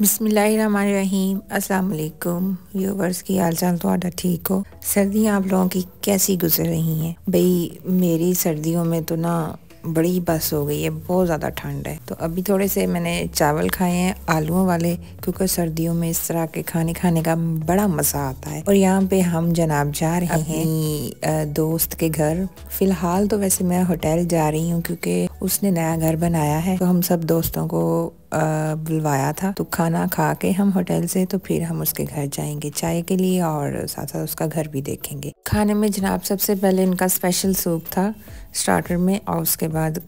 ਬਿਸਮਿਲ੍ਲਾਹਿਰਰਹਿਮਾਨਿਰਰਹੀਮ ਅਸਲਾਮ ਅਲੈਕੁਮ ਵਿਊਵਰਸ ਕੀ ਹਾਲ ਚਾਲ ਤੁਹਾਡਾ ਠੀਕ ਹੋ सर्दियां आप लोगों की कैसी गुजर रही हैं भाई मेरी सर्दियों में तो ना बड़ी बस हो गई है बहुत ज़्यादा ठंड है तो अभी थोड़े से मैंने चावल खाए हैं आलूओं वाले क्योंकि सर्दियों में इस तरह के खाने खाने का बड़ा मज़ा आता है और यहाँ पे हम जनाब जा रहे हैं दोस्त के घर फ़िलहाल तो वैसे मैं होटल जा रही हूँ क्योंकि उसने नया घर बनाया है तो हम सब दोस्तों को बुलवाया था तो खाना खा के हम होटल से तो फिर हम उसके घर जाएंगे चाय के लिए और साथ साथ उसका घर भी देखेंगे खाने में जनाब सबसे पहले इनका स्पेशल सूप था स्टार्टर में और उसके बाद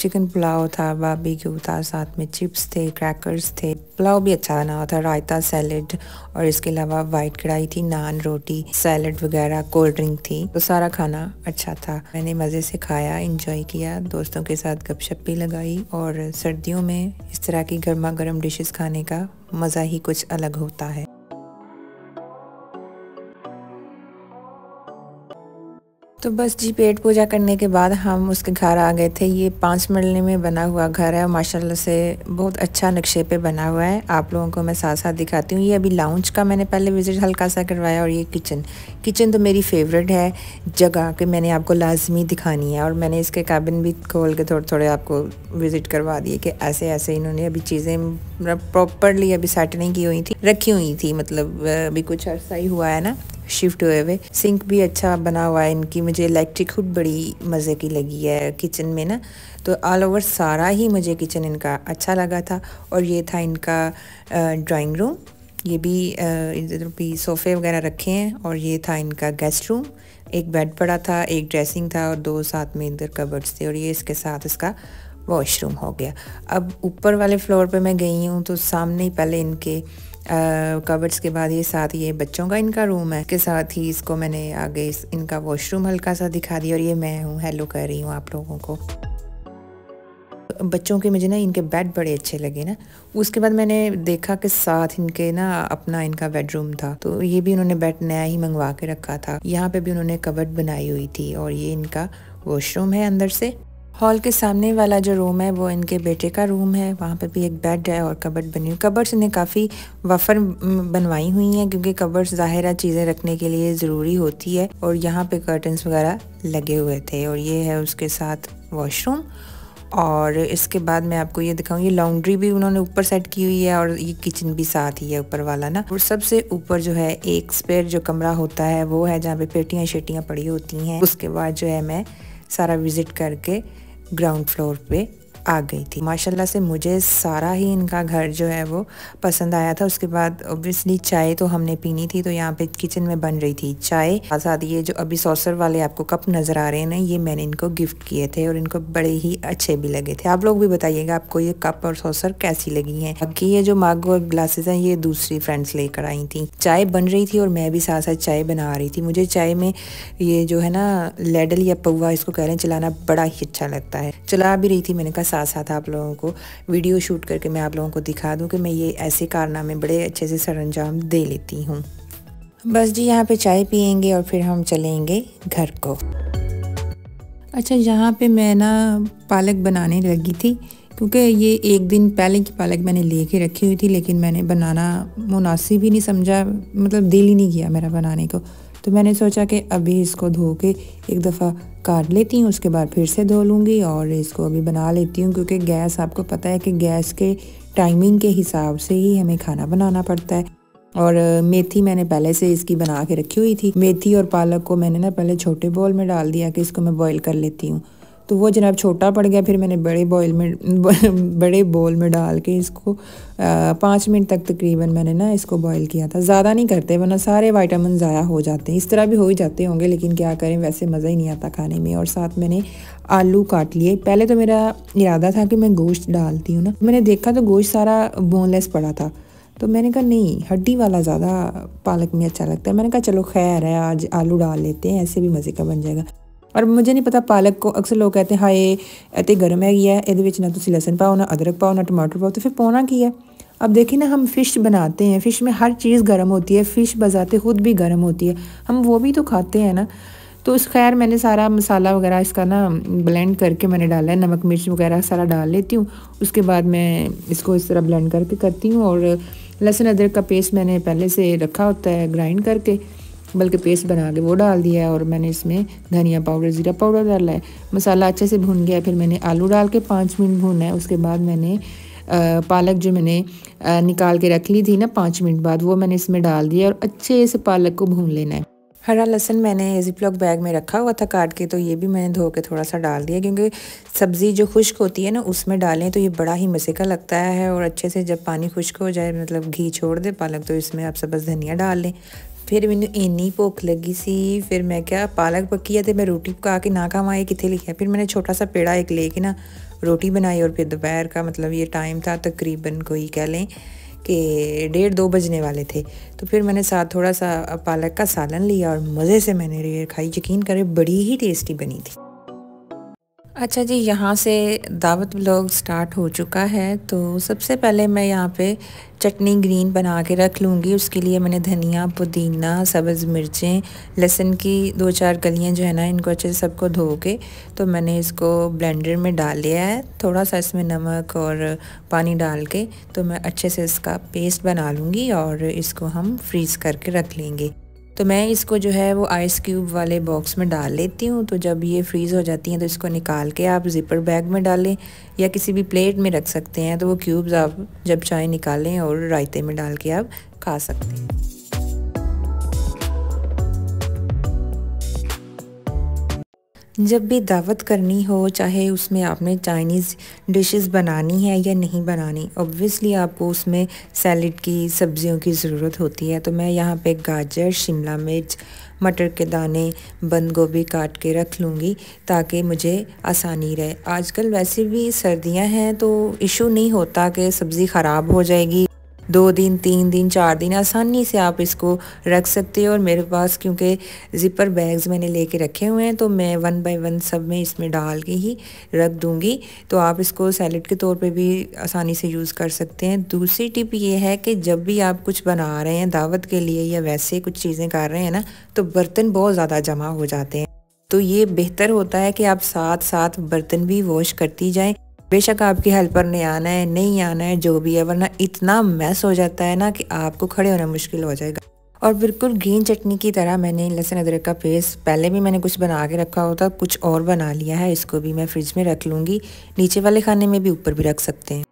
चिकन पुलाव था बाबी क्यू था साथ में चिप्स थे क्रैकर्स थे पुलाव भी अच्छा बना हुआ था रायता सैलड और इसके अलावा वाइट कढ़ाई थी नान रोटी सैलड वगैरह कोल्ड ड्रिंक थी तो सारा खाना अच्छा था मैंने मज़े से खाया इंजॉय किया दोस्तों के साथ गपशप भी लगाई और सर्दियों में इस तरह की गर्मा गर्म डिशेस खाने का मज़ा ही कुछ अलग होता है तो बस जी पेट पूजा करने के बाद हम उसके घर आ गए थे ये पाँच मरले में बना हुआ घर है माशाल्लाह से बहुत अच्छा नक्शे पे बना हुआ है आप लोगों को मैं साथ साथ दिखाती हूँ ये अभी लाउंज का मैंने पहले विज़िट हल्का सा करवाया और ये किचन किचन तो मेरी फेवरेट है जगह कि मैंने आपको लाजमी दिखानी है और मैंने इसके कैबिन भी खोल के थोड़े थोड़े आपको विज़िट करवा दिए कि ऐसे ऐसे इन्होंने अभी चीज़ें प्रॉपरली मतलब अभी सेट नहीं की हुई थी रखी हुई थी मतलब अभी कुछ अर्सा ही हुआ है ना शिफ्ट हुए हुए सिंक भी अच्छा बना हुआ है इनकी मुझे इलेक्ट्रिक हुड बड़ी मज़े की लगी है किचन में ना तो ऑल ओवर सारा ही मुझे किचन इनका अच्छा लगा था और ये था इनका ड्राइंग रूम ये भी इधर भी सोफ़े वगैरह रखे हैं और ये था इनका गेस्ट रूम एक बेड पड़ा था एक ड्रेसिंग था और दो साथ में इधर कबर्ड्स थे और ये इसके साथ इसका वॉशरूम हो गया अब ऊपर वाले फ्लोर पे मैं गई हूँ तो सामने ही पहले इनके कवर्स के बाद ये साथ ये बच्चों का इनका रूम है के साथ ही इसको मैंने आगे इस, इनका वॉशरूम हल्का सा दिखा दिया और ये मैं हूँ हेलो कर रही हूँ आप लोगों को बच्चों के मुझे ना इनके बेड बड़े अच्छे लगे ना उसके बाद मैंने देखा कि साथ इनके ना अपना इनका बेडरूम था तो ये भी उन्होंने बेड नया ही मंगवा के रखा था यहाँ पे भी उन्होंने कवर्ड बनाई हुई थी और ये इनका वॉशरूम है अंदर से हॉल के सामने वाला जो रूम है वो इनके बेटे का रूम है वहाँ पे भी एक बेड है और कबर्ड बनी हुई कबर्स इन्हें काफ़ी वफर बनवाई हुई हैं क्योंकि कबर्स ज़ाहिर चीज़ें रखने के लिए ज़रूरी होती है और यहाँ पे कर्टन्स वगैरह लगे हुए थे और ये है उसके साथ वॉशरूम और इसके बाद मैं आपको ये दिखाऊँ ये लॉन्ड्री भी उन्होंने ऊपर सेट की हुई है और ये किचन भी साथ ही है ऊपर वाला ना और सबसे ऊपर जो है एक स्पेयर जो कमरा होता है वो है जहाँ पे पेटियाँ शेटियाँ पड़ी होती हैं उसके बाद जो है मैं सारा विज़िट करके ग्राउंड फ्लोर पे आ गई थी माशाल्लाह से मुझे सारा ही इनका घर जो है वो पसंद आया था उसके बाद ओबियसली चाय तो हमने पीनी थी तो यहाँ पे किचन में बन रही थी चाय आजाद ये जो अभी सॉसर वाले आपको कप नज़र आ रहे हैं ना ये मैंने इनको गिफ्ट किए थे और इनको बड़े ही अच्छे भी लगे थे आप लोग भी बताइएगा आपको ये कप और सॉसर कैसी लगी है बाकी ये जो माग और ग्लासेस है ये दूसरी फ्रेंड्स लेकर आई थी चाय बन रही थी और मैं भी साथ साथ चाय बना रही थी मुझे चाय में ये जो है ना लेडल या पौवा इसको कह रहे हैं चलाना बड़ा ही अच्छा लगता है चला भी रही थी मैंने कहा साथ साथ आप लोगों को वीडियो शूट करके मैं आप लोगों को दिखा दूँ कि मैं ये ऐसे कारनामे बड़े अच्छे से सर दे लेती हूँ बस जी यहाँ पे चाय पियेंगे और फिर हम चलेंगे घर को अच्छा यहाँ पे मैं ना पालक बनाने लगी थी क्योंकि ये एक दिन पहले की पालक मैंने ले के रखी हुई थी लेकिन मैंने बनाना मुनासिब ही नहीं समझा मतलब दिल ही नहीं किया मेरा बनाने को तो मैंने सोचा कि अभी इसको धो के एक दफ़ा काट लेती हूँ उसके बाद फिर से धो लूँगी और इसको अभी बना लेती हूँ क्योंकि गैस आपको पता है कि गैस के टाइमिंग के हिसाब से ही हमें खाना बनाना पड़ता है और मेथी मैंने पहले से इसकी बना के रखी हुई थी मेथी और पालक को मैंने ना पहले छोटे बॉल में डाल दिया कि इसको मैं बॉईल कर लेती हूँ तो वो जनाब छोटा पड़ गया फिर मैंने बड़े बॉयल में बड़े बोल में डाल के इसको पाँच मिनट तक तकरीबन मैंने ना इसको बॉयल किया था ज़्यादा नहीं करते वरना सारे वाइटामिन ज़ाया हो जाते हैं इस तरह भी हो ही जाते होंगे लेकिन क्या करें वैसे मज़ा ही नहीं आता खाने में और साथ मैंने आलू काट लिए पहले तो मेरा इरादा था कि मैं गोश्त डालती हूँ ना मैंने देखा तो गोश्त सारा बोनलेस पड़ा था तो मैंने कहा नहीं हड्डी वाला ज़्यादा पालक में अच्छा लगता है मैंने कहा चलो खैर है आज आलू डाल लेते हैं ऐसे भी मज़े का बन जाएगा और मुझे नहीं पता पालक को अक्सर लोग कहते हाए ਤੇ गर्म हैगी है ये ना तो ਤੁਸੀਂ पाओ ना अदरक पाओ ना टमाटर पाओ तो फिर पौना की है अब देखिए ना हम फ़िश बनाते हैं फ़िश में हर चीज़ गर्म होती है फ़िश बजाते खुद भी गर्म होती है हम वो भी तो खाते हैं ना तो उस खैर मैंने सारा मसाला वगैरह इसका ना ब्लेंड करके मैंने डाला है नमक मिर्च वगैरह सारा डाल लेती हूँ उसके बाद मैं इसको इस तरह ब्लेंड करके करती हूँ और लहसुन अदरक का पेस्ट मैंने पहले से रखा होता है ग्राइंड करके बल्कि पेस्ट बना के वो डाल दिया है और मैंने इसमें धनिया पाउडर ज़ीरा पाउडर डाला है मसाला अच्छे से भून गया फिर मैंने आलू डाल के पाँच मिनट भूना है उसके बाद मैंने पालक जो मैंने निकाल के रख ली थी ना पाँच मिनट बाद वो मैंने इसमें डाल दिया और अच्छे से पालक को भून लेना है हरा लहसन मैंने जिपलॉक बैग में रखा हुआ था काट के तो ये भी मैंने धो के थोड़ा सा डाल दिया क्योंकि सब्ज़ी जो खुश्क होती है ना उसमें डालें तो ये बड़ा ही मज़े का लगता है और अच्छे से जब पानी खुश्क हो जाए मतलब घी छोड़ दे पालक तो इसमें आप सब बस धनिया डाल लें फिर मैं इन्नी भुख लगी सी फिर मैं क्या पालक पकी है तो मैं रोटी पका के ना खावा ਇਹ कितने लिखा फिर मैंने छोटा सा पेड़ा एक लेके ना रोटी बनाई और फिर दोपहर का मतलब ये टाइम था तकरीबन कोई कह लें कि डेढ़ दो बजने वाले थे तो फिर मैंने साथ थोड़ा सा पालक का सालन लिया और मज़े से मैंने रेड खाई यकीन करें बड़ी ही टेस्टी बनी थी अच्छा जी यहाँ से दावत ब्लॉग स्टार्ट हो चुका है तो सबसे पहले मैं यहाँ पे चटनी ग्रीन बना के रख लूँगी उसके लिए मैंने धनिया पुदीना सब्ज़ मिर्चें लहसुन की दो चार कलियाँ जो है ना इनको अच्छे से सबको धो के तो मैंने इसको ब्लेंडर में डाल लिया है थोड़ा सा इसमें नमक और पानी डाल के तो मैं अच्छे से इसका पेस्ट बना लूँगी और इसको हम फ्रीज़ करके रख लेंगे तो मैं इसको जो है वो आइस क्यूब वाले बॉक्स में डाल लेती हूँ तो जब ये फ्रीज़ हो जाती हैं तो इसको निकाल के आप ज़िपर बैग में डालें या किसी भी प्लेट में रख सकते हैं तो वो क्यूब्स आप जब चाय निकालें और रायते में डाल के आप खा सकते हैं जब भी दावत करनी हो चाहे उसमें आपने चाइनीज़ डिशेस बनानी है या नहीं बनानी ऑब्वियसली आपको उसमें सैलड की सब्ज़ियों की ज़रूरत होती है तो मैं यहाँ पे गाजर शिमला मिर्च मटर के दाने बंद गोभी काट के रख लूँगी ताकि मुझे आसानी रहे आजकल वैसे भी सर्दियाँ हैं तो इशू नहीं होता कि सब्ज़ी ख़राब हो जाएगी दो दिन तीन दिन चार दिन आसानी से आप इसको रख सकते हो और मेरे पास क्योंकि ज़िपर बैग्स मैंने लेके रखे हुए हैं तो मैं वन बाय वन सब में इसमें डाल के ही रख दूँगी तो आप इसको सैलड के तौर पे भी आसानी से यूज़ कर सकते हैं दूसरी टिप ये है कि जब भी आप कुछ बना रहे हैं दावत के लिए या वैसे कुछ चीज़ें कर रहे हैं ना तो बर्तन बहुत ज़्यादा जमा हो जाते हैं तो ये बेहतर होता है कि आप साथ साथ बर्तन भी वॉश करती जाएं बेशक आपकी हेल्पर ने आना है नहीं आना है जो भी है वरना इतना मैस हो जाता है ना कि आपको खड़े होना मुश्किल हो जाएगा और बिल्कुल ग्रीन चटनी की तरह मैंने लहसुन अदरक का पेस्ट पहले भी मैंने कुछ बना के रखा होता कुछ और बना लिया है इसको भी मैं फ्रिज में रख लूँगी नीचे वाले खाने में भी ऊपर भी रख सकते हैं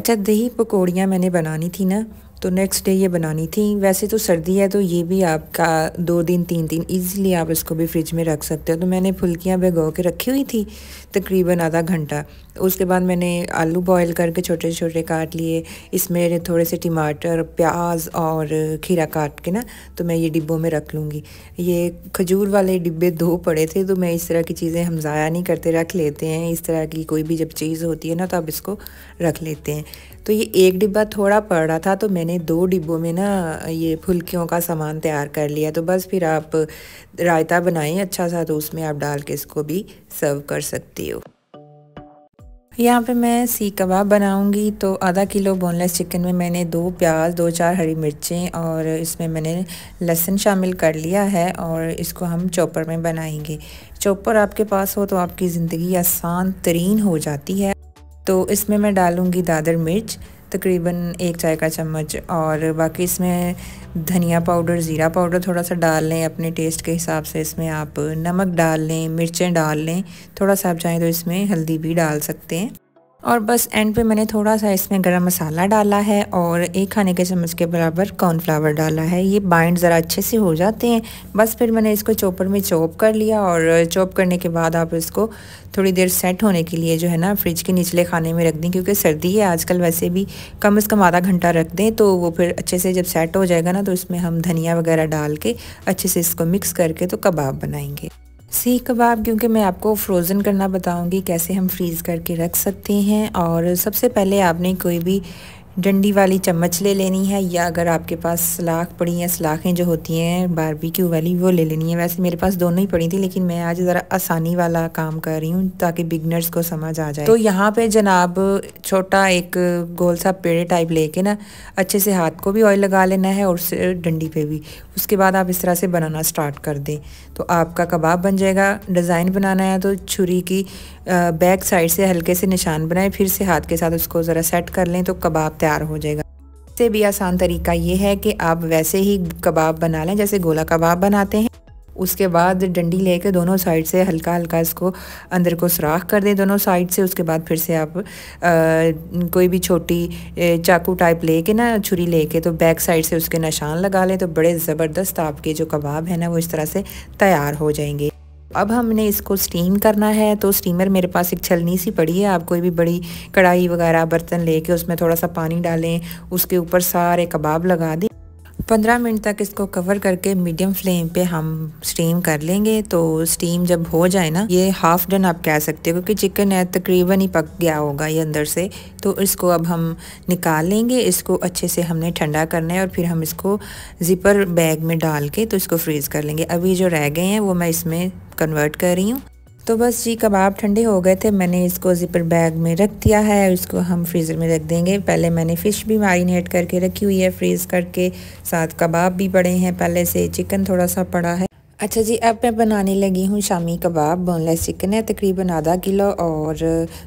अच्छा दही पकौड़ियाँ मैंने बनानी थी ना तो नेक्स्ट डे ये बनानी थी वैसे तो सर्दी है तो ये भी आपका दो दिन तीन दिन ईजिली आप इसको भी फ्रिज में रख सकते हो तो मैंने फुल्कियाँ भिगो के रखी हुई थी तकरीबन आधा घंटा उसके बाद मैंने आलू बॉईल करके छोटे छोटे काट लिए इसमें थोड़े से टमाटर प्याज और खीरा काट के ना तो मैं ये डिब्बों में रख लूँगी ये खजूर वाले डिब्बे दो पड़े थे तो मैं इस तरह की चीज़ें हम ज़ाया नहीं करते रख लेते हैं इस तरह की कोई भी जब चीज़ होती है ना तो आप इसको रख लेते हैं तो ये एक डिब्बा थोड़ा पड़ रहा था तो मैंने दो डिब्बों में ना ये फुलकियों का सामान तैयार कर लिया तो बस फिर आप रायता बनाएं अच्छा सा तो उसमें आप डाल के इसको भी सर्व कर सकती हो यहाँ पे मैं सीख कबाब बनाऊंगी तो आधा किलो बोनलेस चिकन में मैंने दो प्याज दो चार हरी मिर्चें और इसमें मैंने लहसुन शामिल कर लिया है और इसको हम चॉपर में बनाएंगे चॉपर आपके पास हो तो आपकी ज़िंदगी आसान तरीन हो जाती है तो इसमें मैं डालूँगी दादर मिर्च तकरीबन एक चाय का चम्मच और बाकी इसमें धनिया पाउडर ज़ीरा पाउडर थोड़ा सा डाल लें अपने टेस्ट के हिसाब से इसमें आप नमक डाल लें मिर्चें डाल लें थोड़ा सा आप चाहें तो इसमें हल्दी भी डाल सकते हैं और बस एंड पे मैंने थोड़ा सा इसमें गरम मसाला डाला है और एक खाने के चम्मच के बराबर कॉर्नफ्लावर डाला है ये बाइंड ज़रा अच्छे से हो जाते हैं बस फिर मैंने इसको चॉपर में चॉप कर लिया और चॉप करने के बाद आप इसको थोड़ी देर सेट होने के लिए जो है ना फ्रिज के निचले खाने में रख दें क्योंकि सर्दी है आजकल वैसे भी कम अज़ कम आधा घंटा रख दें तो वो फिर अच्छे से जब सेट हो जाएगा ना तो इसमें हम धनिया वगैरह डाल के अच्छे से इसको मिक्स करके तो कबाब बनाएंगे सीख कबाब क्योंकि मैं आपको फ्रोज़न करना बताऊंगी कैसे हम फ्रीज़ करके रख सकते हैं और सबसे पहले आपने कोई भी डंडी वाली चम्मच ले लेनी है या अगर आपके पास सलाख पड़ी हैं सलाखें जो होती हैं बारबेक्यू वाली वो ले लेनी है वैसे मेरे पास दोनों ही पड़ी थी लेकिन मैं आज ज़रा आसानी वाला काम कर रही हूँ ताकि बिगनर्स को समझ आ जाए तो यहाँ पे जनाब छोटा एक गोल सा पेड़ टाइप लेके ना अच्छे से हाथ को भी ऑयल लगा लेना है और डंडी पर भी उसके बाद आप इस तरह से बनाना स्टार्ट कर दें तो आपका कबाब बन जाएगा डिज़ाइन बनाना है तो छुरी की बैक साइड से हल्के से निशान बनाएं फिर से हाथ के साथ उसको ज़रा सेट कर लें तो कबाब तैयार हो जाएगा इससे भी आसान तरीका ये है कि आप वैसे ही कबाब बना लें जैसे गोला कबाब बनाते हैं उसके बाद डंडी लेके दोनों साइड से हल्का हल्का इसको अंदर को सुराख कर दें दोनों साइड से उसके बाद फिर से आप आ, कोई भी छोटी चाकू टाइप लेके ना छुरी लेके तो बैक साइड से उसके निशान लगा लें तो बड़े ज़बरदस्त आपके जो कबाब है ना वो इस तरह से तैयार हो जाएंगे अब हमने इसको स्टीम करना है तो स्टीमर मेरे पास एक छलनी सी पड़ी है आप कोई भी बड़ी कढ़ाई वगैरह बर्तन लेके उसमें थोड़ा सा पानी डालें उसके ऊपर सारे कबाब लगा दें पंद्रह मिनट तक इसको कवर करके मीडियम फ्लेम पे हम स्टीम कर लेंगे तो स्टीम जब हो जाए ना ये हाफ डन आप कह सकते हो क्योंकि चिकन है तकरीबन ही पक गया होगा ये अंदर से तो इसको अब हम निकाल लेंगे इसको अच्छे से हमने ठंडा करना है और फिर हम इसको ज़िपर बैग में डाल के तो इसको फ्रीज़ कर लेंगे अभी जो रह गए हैं वो मैं इसमें कन्वर्ट कर रही हूँ तो बस जी कबाब ठंडे हो गए थे मैंने इसको ज़िपर बैग में रख दिया है इसको हम फ्रीज़र में रख देंगे पहले मैंने फ़िश भी मैरिनेट करके रखी हुई है फ्रीज़ करके साथ कबाब भी पड़े हैं पहले से चिकन थोड़ा सा पड़ा है अच्छा जी अब मैं बनाने लगी हूँ शामी कबाब बोनलेस चिकन है तकरीबन आधा किलो और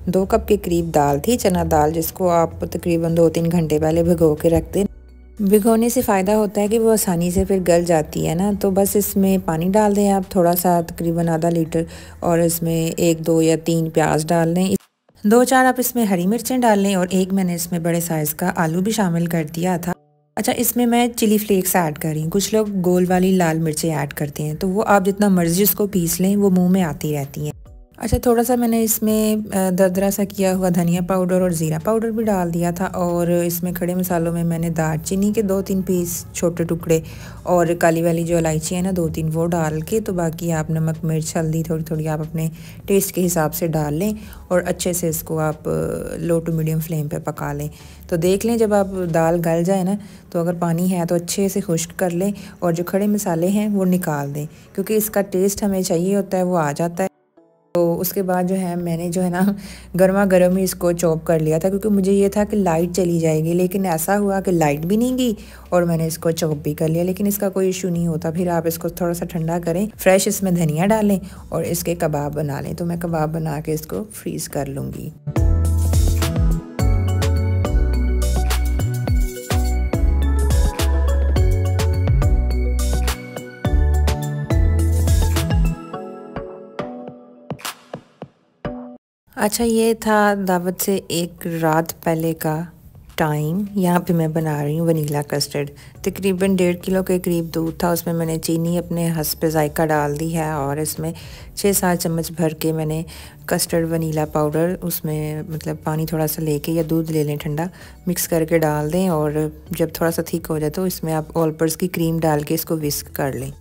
दो कप के करीब दाल थी चना दाल जिसको आप तकरीबन दो तीन घंटे पहले भिगो के रख दें भिगोने से फ़ायदा होता है कि वो आसानी से फिर गल जाती है ना तो बस इसमें पानी डाल दें आप थोड़ा सा तकरीबन आधा लीटर और इसमें एक दो या तीन प्याज डाल दें दो चार आप इसमें हरी मिर्चें डाल लें और एक मैंने इसमें बड़े साइज़ का आलू भी शामिल कर दिया था अच्छा इसमें मैं चिली फ्लेक्स ऐड कर रही हूँ कुछ लोग गोल वाली लाल मिर्चें ऐड करते हैं तो वो आप जितना मर्ज़ी उसको पीस लें वो मुँह में आती रहती हैं अच्छा थोड़ा सा मैंने इसमें दरदरा सा किया हुआ धनिया पाउडर और ज़ीरा पाउडर भी डाल दिया था और इसमें खड़े मसालों में मैंने दालचीनी के दो तीन पीस छोटे टुकड़े और काली वाली जो इलायची है ना दो तीन वो डाल के तो बाकी आप नमक मिर्च हल्दी थोड़ी थोड़ी आप अपने टेस्ट के हिसाब से डाल लें और अच्छे से इसको आप लो टू मीडियम फ्लेम पर पका लें तो देख लें जब आप दाल गल जाए ना तो अगर पानी है तो अच्छे से खुश्क कर लें और जो खड़े मसाले हैं वो निकाल दें क्योंकि इसका टेस्ट हमें चाहिए होता है वो आ जाता है तो उसके बाद जो है मैंने जो है ना गर्मा गर्म ही इसको चॉप कर लिया था क्योंकि मुझे ये था कि लाइट चली जाएगी लेकिन ऐसा हुआ कि लाइट भी नहीं गई और मैंने इसको चॉप भी कर लिया लेकिन इसका कोई इशू नहीं होता फिर आप इसको थोड़ा सा ठंडा करें फ्रेश इसमें धनिया डालें और इसके कबाब बना लें तो मैं कबाब बना के इसको फ्रीज़ कर लूँगी अच्छा ये था दावत से एक रात पहले का टाइम यहाँ पे मैं बना रही हूँ वनीला कस्टर्ड तकरीबन डेढ़ किलो के करीब दूध था उसमें मैंने चीनी अपने हंस पे जायका डाल दी है और इसमें छः सात चम्मच भर के मैंने कस्टर्ड वनीला पाउडर उसमें मतलब पानी थोड़ा सा लेके या दूध ले लें ठंडा मिक्स करके डाल दें और जब थोड़ा सा ठीक हो जाए तो इसमें आप ऑलपर्स की क्रीम डाल के इसको विस्क कर लें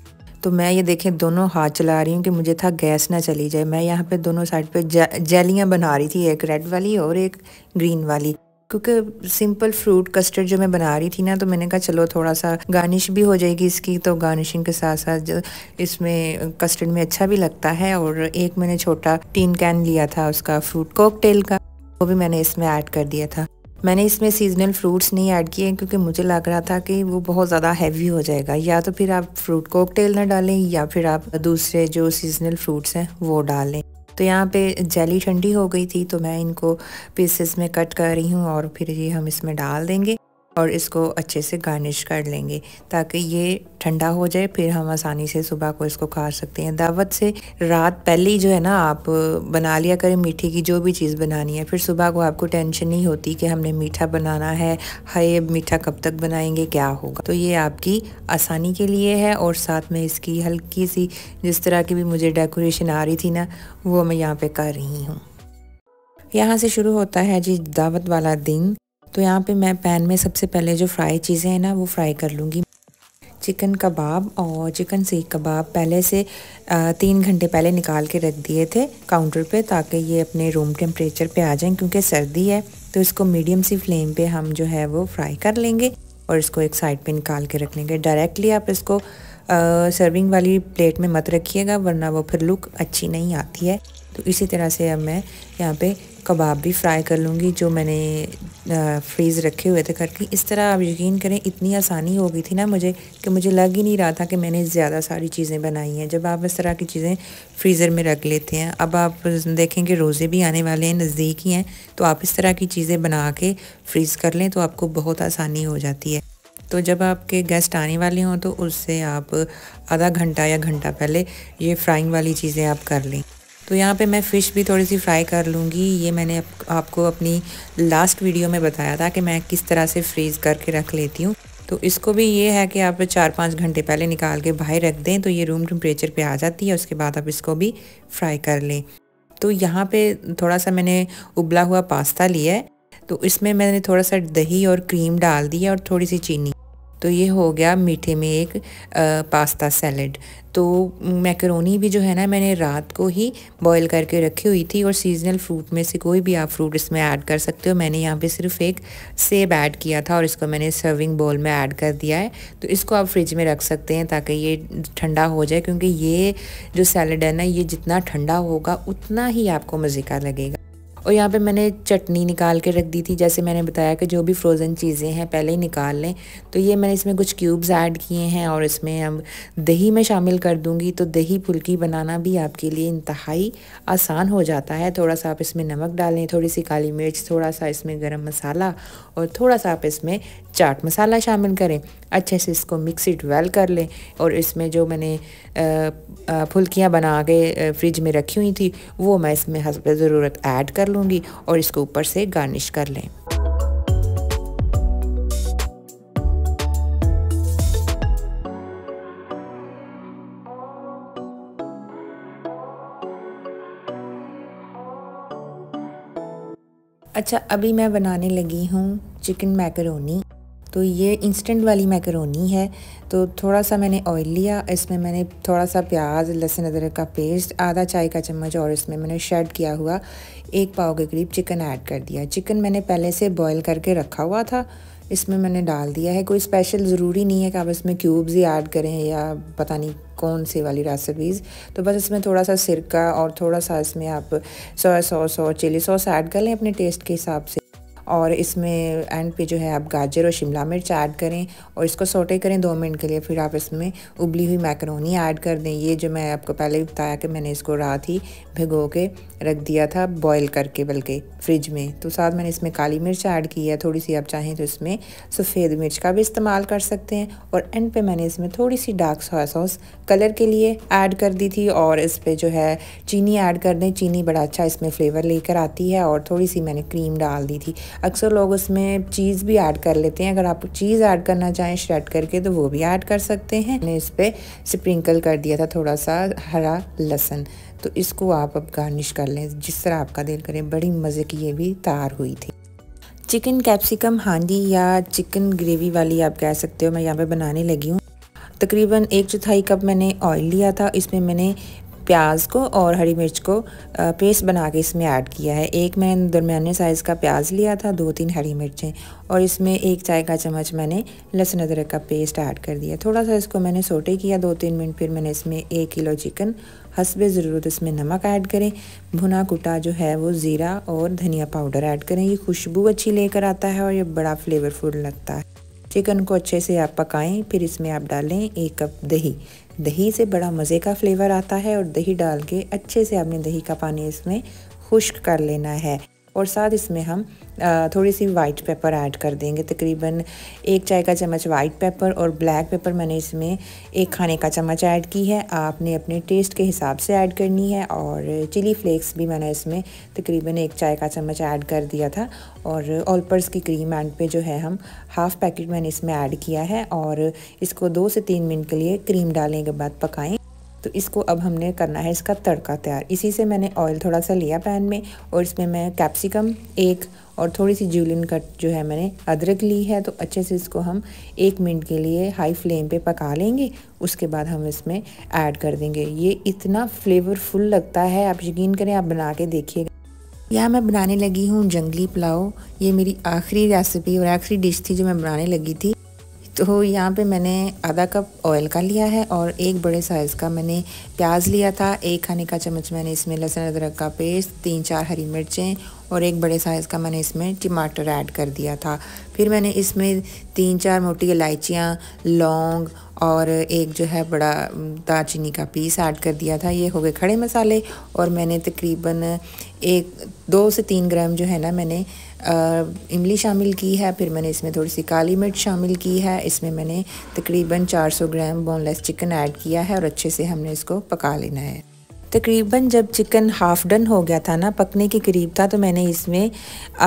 तो मैं ये देखें दोनों हाथ चला रही हूँ कि मुझे था गैस ना चली जाए मैं यहाँ पे दोनों साइड पे जेलियाँ बना रही थी एक रेड वाली और एक ग्रीन वाली क्योंकि सिंपल फ्रूट कस्टर्ड जो मैं बना रही थी ना तो मैंने कहा चलो थोड़ा सा गार्निश भी हो जाएगी इसकी तो गार्निशिंग के साथ साथ जो इसमें कस्टर्ड में अच्छा भी लगता है और एक मैंने छोटा टीन कैन लिया था उसका फ्रूट कॉकटेल का वो भी मैंने इसमें ऐड कर दिया था मैंने इसमें सीजनल फ्रूट्स नहीं ऐड किए क्योंकि मुझे लग रहा था कि वो बहुत ज़्यादा हैवी हो जाएगा या तो फिर आप फ्रूट कोकटेल ना डालें या फिर आप दूसरे जो सीजनल फ्रूट्स हैं वो डालें तो यहाँ पे जेली ठंडी हो गई थी तो मैं इनको पीसेस में कट कर रही हूँ और फिर ये हम इसमें डाल देंगे और इसको अच्छे से गार्निश कर लेंगे ताकि ये ठंडा हो जाए फिर हम आसानी से सुबह को इसको खा सकते हैं दावत से रात पहले ही जो है ना आप बना लिया करें मीठे की जो भी चीज़ बनानी है फिर सुबह को आपको टेंशन नहीं होती कि हमने मीठा बनाना है हाय मीठा कब तक बनाएंगे क्या होगा तो ये आपकी आसानी के लिए है और साथ में इसकी हल्की सी जिस तरह की भी मुझे डेकोरेशन आ रही थी ना वो मैं यहाँ पर कर रही हूँ यहाँ से शुरू होता है जी दावत वाला दिन तो यहाँ पे मैं पैन में सबसे पहले जो फ्राई चीज़ें हैं ना वो फ्राई कर लूँगी चिकन कबाब और चिकन सीख कबाब पहले से तीन घंटे पहले निकाल के रख दिए थे काउंटर पे ताकि ये अपने रूम टेम्परेचर पे आ जाएं क्योंकि सर्दी है तो इसको मीडियम सी फ्लेम पे हम जो है वो फ्राई कर लेंगे और इसको एक साइड पे निकाल के रख लेंगे डायरेक्टली आप इसको सर्विंग वाली प्लेट में मत रखिएगा वरना वो फिर लुक अच्छी नहीं आती है तो इसी तरह से अब मैं यहाँ पर कबाब भी फ्राई कर लूँगी जो मैंने फ्रीज़ रखे हुए थे करके इस तरह आप यकीन करें इतनी आसानी हो गई थी ना मुझे कि मुझे लग ही नहीं रहा था कि मैंने ज़्यादा सारी चीज़ें बनाई हैं जब आप इस तरह की चीज़ें फ्रीज़र में रख लेते हैं अब आप देखें कि रोज़े भी आने वाले हैं नज़दीक ही हैं तो आप इस तरह की चीज़ें बना के फ्रीज़ कर लें तो आपको बहुत आसानी हो जाती है तो जब आपके गेस्ट आने वाले हों तो उससे आप आधा घंटा या घंटा पहले ये फ्राइंग वाली चीज़ें आप कर लें तो यहाँ पे मैं फ़िश भी थोड़ी सी फ्राई कर लूँगी ये मैंने आप, आपको अपनी लास्ट वीडियो में बताया था कि मैं किस तरह से फ्रीज़ करके रख लेती हूँ तो इसको भी ये है कि आप चार पाँच घंटे पहले निकाल के बाहर रख दें तो ये रूम टेम्परेचर पे आ जाती है उसके बाद आप इसको भी फ्राई कर लें तो यहाँ पे थोड़ा सा मैंने उबला हुआ पास्ता लिया है तो इसमें मैंने थोड़ा सा दही और क्रीम डाल दी है और थोड़ी सी चीनी तो ये हो गया मीठे में एक पास्ता सैलड तो मैकरोनी भी जो है ना मैंने रात को ही बॉईल करके रखी हुई थी और सीजनल फ्रूट में से कोई भी आप फ्रूट इसमें ऐड कर सकते हो मैंने यहाँ पे सिर्फ एक सेब ऐड किया था और इसको मैंने सर्विंग बॉल में ऐड कर दिया है तो इसको आप फ्रिज में रख सकते हैं ताकि ये ठंडा हो जाए क्योंकि ये जो सैलड है ना ये जितना ठंडा होगा उतना ही आपको मज़े का लगेगा और यहाँ पे मैंने चटनी निकाल के रख दी थी जैसे मैंने बताया कि जो भी फ्रोज़न चीज़ें हैं पहले ही निकाल लें तो ये मैंने इसमें कुछ क्यूब्स ऐड किए हैं और इसमें अब दही में शामिल कर दूँगी तो दही फुल्की बनाना भी आपके लिए इंतहाई आसान हो जाता है थोड़ा सा आप इसमें नमक डालें थोड़ी सी काली मिर्च थोड़ा सा इसमें गर्म मसाला और थोड़ा सा आप इसमें चाट मसाला शामिल करें अच्छे से इसको इट वेल कर लें और इसमें जो मैंने फुल्कियाँ बना के फ्रिज में रखी हुई थी वो मैं इसमें हसब ज़रूरत ऐड कर लूँगी और इसको ऊपर से गार्निश कर लें अच्छा अभी मैं बनाने लगी हूँ चिकन मैकरोनी तो ये इंस्टेंट वाली मैकरोनी है तो थोड़ा सा मैंने ऑयल लिया इसमें मैंने थोड़ा सा प्याज लहसुन अदरक का पेस्ट आधा चाय का चम्मच और इसमें मैंने शेड किया हुआ एक पाव के करीब चिकन ऐड कर दिया चिकन मैंने पहले से बॉयल करके रखा हुआ था इसमें मैंने डाल दिया है कोई स्पेशल ज़रूरी नहीं है कि आप इसमें क्यूब्स ही ऐड करें या पता नहीं कौन सी वाली रेसिपीज़ तो बस इसमें थोड़ा सा सिरका और थोड़ा सा इसमें आप सोया सॉस और चिली सॉस ऐड कर लें अपने टेस्ट के हिसाब से और इसमें एंड पे जो है आप गाजर और शिमला मिर्च ऐड करें और इसको सोटे करें दो मिनट के लिए फिर आप इसमें उबली हुई मैकरोनी ऐड कर दें ये जो मैं आपको पहले भी बताया कि मैंने इसको रात ही भिगो के रख दिया था बॉयल करके बल्कि फ्रिज में तो साथ मैंने इसमें काली मिर्च ऐड की है थोड़ी सी आप चाहें तो इसमें सफ़ेद मिर्च का भी इस्तेमाल कर सकते हैं और एंड पे मैंने इसमें थोड़ी सी डार्क सोया सॉस कलर के लिए ऐड कर दी थी और इस पर जो है चीनी ऐड कर दें चीनी बड़ा अच्छा इसमें फ्लेवर लेकर आती है और थोड़ी सी मैंने क्रीम डाल दी थी अक्सर लोग उसमें चीज़ भी ऐड कर लेते हैं अगर आप चीज़ ऐड करना चाहें श्रेड करके तो वो भी ऐड कर सकते हैं मैंने इस पर स्प्रिंकल कर दिया था थोड़ा सा हरा लहसन तो इसको आप अब गार्निश कर लें जिस तरह आपका दिल करें बड़ी मज़े की ये भी तार हुई थी चिकन कैप्सिकम हांडी या चिकन ग्रेवी वाली आप कह सकते हो मैं यहाँ पे बनाने लगी हूँ तकरीबन एक चौथाई कप मैंने ऑयल लिया था इसमें मैंने प्याज को और हरी मिर्च को पेस्ट बना के इसमें ऐड किया है एक मैंने दरमियाने साइज़ का प्याज लिया था दो तीन हरी मिर्चें और इसमें एक चाय का चम्मच मैंने लहसुन अदरक का पेस्ट ऐड कर दिया थोड़ा सा इसको मैंने सोटे किया दो तीन मिनट फिर मैंने इसमें एक किलो चिकन हंसब ज़रूरत इसमें नमक ऐड करें भुना कुटा जो है वो ज़ीरा और धनिया पाउडर ऐड करें ये खुशबू अच्छी लेकर आता है और ये बड़ा फ्लेवरफुल लगता है चिकन को अच्छे से आप पकाएं फिर इसमें आप डालें एक कप दही दही से बड़ा मज़े का फ्लेवर आता है और दही डाल के अच्छे से आपने दही का पानी इसमें खुश्क कर लेना है और साथ इसमें हम थोड़ी सी वाइट पेपर ऐड कर देंगे तकरीबन एक चाय का चम्मच वाइट पेपर और ब्लैक पेपर मैंने इसमें एक खाने का चम्मच ऐड की है आपने अपने टेस्ट के हिसाब से ऐड करनी है और चिली फ्लेक्स भी मैंने इसमें तकरीबन एक चाय का चम्मच ऐड कर दिया था और ऑलपर्स की क्रीम एंड पे जो है हम हाफ़ पैकेट मैंने इसमें ऐड किया है और इसको दो से तीन मिनट के लिए क्रीम डालने के बाद पकाएँ तो इसको अब हमने करना है इसका तड़का तैयार इसी से मैंने ऑयल थोड़ा सा लिया पैन में और इसमें मैं कैप्सिकम एक और थोड़ी सी जूलिन कट जो है मैंने अदरक ली है तो अच्छे से इसको हम एक मिनट के लिए हाई फ्लेम पे पका लेंगे उसके बाद हम इसमें ऐड कर देंगे ये इतना फ्लेवरफुल लगता है आप यकीन करें आप बना के देखिएगा यहाँ मैं बनाने लगी हूँ जंगली पुलाव ये मेरी आखिरी रेसिपी और आखिरी डिश थी जो मैं बनाने लगी थी तो यहाँ पे मैंने आधा कप ऑयल का लिया है और एक बड़े साइज़ का मैंने प्याज लिया था एक खाने का चम्मच मैंने इसमें लहसुन अदरक का पेस्ट तीन चार हरी मिर्चें और एक बड़े साइज़ का मैंने इसमें टमाटर ऐड कर दिया था फिर मैंने इसमें तीन चार मोटी इलायचियाँ लौंग और एक जो है बड़ा दालचीनी का पीस ऐड कर दिया था ये हो गए खड़े मसाले और मैंने तकरीबन एक दो से तीन ग्राम जो है ना मैंने इमली शामिल की है फिर मैंने इसमें थोड़ी सी काली मिर्च शामिल की है इसमें मैंने तकरीबन 400 ग्राम बोनलेस चिकन ऐड किया है और अच्छे से हमने इसको पका लेना है तकरीबन जब चिकन हाफ डन हो गया था ना पकने के करीब था तो मैंने इसमें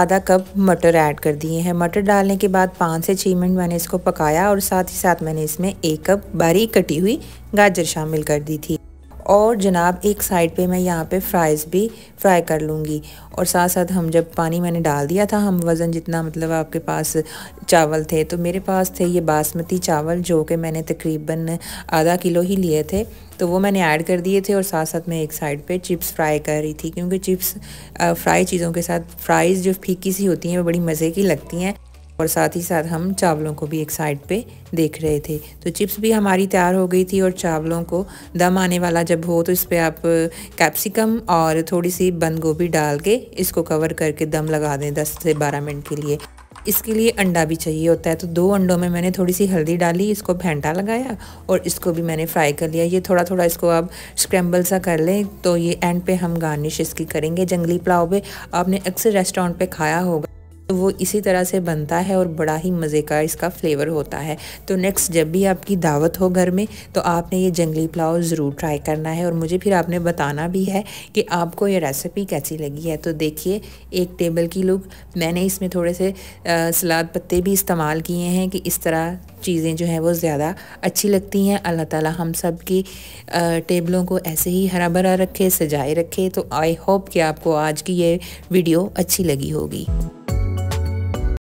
आधा कप मटर ऐड कर दिए हैं मटर डालने के बाद पाँच से छः मिनट मैंने इसको पकाया और साथ ही साथ मैंने इसमें एक कप बारीक कटी हुई गाजर शामिल कर दी थी और जनाब एक साइड पे मैं यहाँ पे फ्राइज़ भी फ्राई कर लूँगी और साथ साथ हम जब पानी मैंने डाल दिया था हम वज़न जितना मतलब आपके पास चावल थे तो मेरे पास थे ये बासमती चावल जो कि मैंने तकरीबन आधा किलो ही लिए थे तो वो मैंने ऐड कर दिए थे और साथ साथ मैं एक साइड पे चिप्स फ्राई कर रही थी क्योंकि चिप्स फ्राई चीज़ों के साथ फ्राइज़ जो फीकी सी होती हैं वो बड़ी मज़े की लगती हैं और साथ ही साथ हम चावलों को भी एक साइड पे देख रहे थे तो चिप्स भी हमारी तैयार हो गई थी और चावलों को दम आने वाला जब हो तो इस पर आप कैप्सिकम और थोड़ी सी बंद गोभी डाल के इसको कवर करके दम लगा दें दस से बारह मिनट के लिए इसके लिए अंडा भी चाहिए होता है तो दो अंडों में मैंने थोड़ी सी हल्दी डाली इसको फेंटा लगाया और इसको भी मैंने फ्राई कर लिया ये थोड़ा थोड़ा इसको आप स्क्रैम्बल सा कर लें तो ये एंड पे हम गार्निश इसकी करेंगे जंगली पुलाव पे आपने अक्सर रेस्टोरेंट पे खाया होगा वो इसी तरह से बनता है और बड़ा ही मज़े का इसका फ्लेवर होता है तो नेक्स्ट जब भी आपकी दावत हो घर में तो आपने ये जंगली पुलाव ज़रूर ट्राई करना है और मुझे फिर आपने बताना भी है कि आपको ये रेसिपी कैसी लगी है तो देखिए एक टेबल की लुक मैंने इसमें थोड़े से सलाद पत्ते भी इस्तेमाल किए हैं कि इस तरह चीज़ें जो हैं वो ज़्यादा अच्छी लगती हैं अल्लाह ताला हम सब की टेबलों को ऐसे ही हरा भरा रखे सजाए रखे तो आई होप कि आपको आज की ये वीडियो अच्छी लगी होगी